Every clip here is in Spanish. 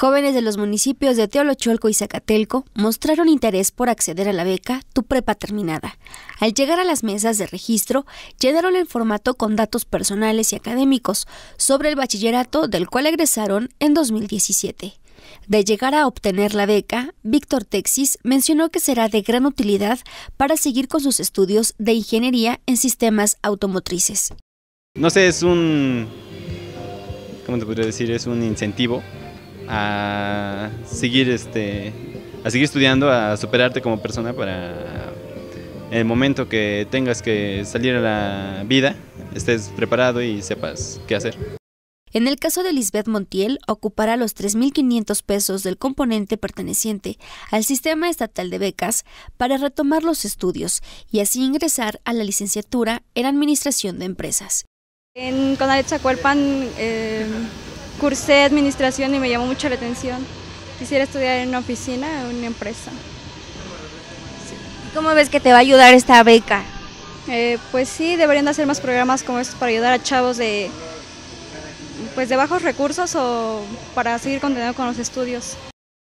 Jóvenes de los municipios de Teolocholco y Zacatelco mostraron interés por acceder a la beca Tu Prepa Terminada. Al llegar a las mesas de registro, llenaron el formato con datos personales y académicos sobre el bachillerato del cual egresaron en 2017. De llegar a obtener la beca, Víctor Texis mencionó que será de gran utilidad para seguir con sus estudios de ingeniería en sistemas automotrices. No sé, es un... ¿Cómo te podría decir? Es un incentivo a seguir este a seguir estudiando, a superarte como persona para el momento que tengas que salir a la vida, estés preparado y sepas qué hacer. En el caso de Lisbeth Montiel, ocupará los 3.500 pesos del componente perteneciente al sistema estatal de becas para retomar los estudios y así ingresar a la licenciatura en Administración de Empresas. En Cuerpan... Eh, Cursé administración y me llamó mucho la atención. Quisiera estudiar en una oficina o en una empresa. ¿Cómo ves que te va a ayudar esta beca? Eh, pues sí, deberían hacer más programas como estos para ayudar a chavos de, pues de bajos recursos o para seguir continuando con los estudios.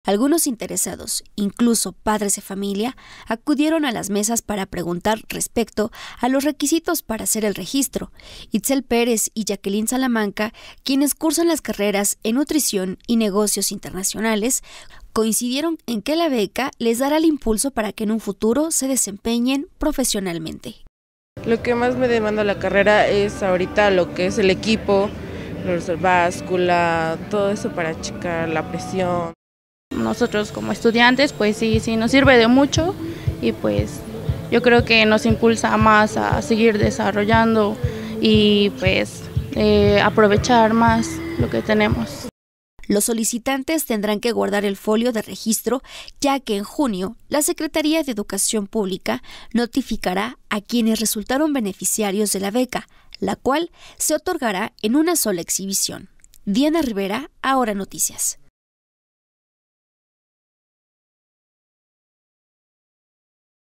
Algunos interesados, incluso padres de familia, acudieron a las mesas para preguntar respecto a los requisitos para hacer el registro. Itzel Pérez y Jacqueline Salamanca, quienes cursan las carreras en nutrición y negocios internacionales, coincidieron en que la beca les dará el impulso para que en un futuro se desempeñen profesionalmente. Lo que más me demanda la carrera es ahorita lo que es el equipo, la báscula, todo eso para checar la presión nosotros como estudiantes, pues sí, sí nos sirve de mucho y pues yo creo que nos impulsa más a seguir desarrollando y pues eh, aprovechar más lo que tenemos. Los solicitantes tendrán que guardar el folio de registro, ya que en junio la Secretaría de Educación Pública notificará a quienes resultaron beneficiarios de la beca, la cual se otorgará en una sola exhibición. Diana Rivera, Ahora Noticias.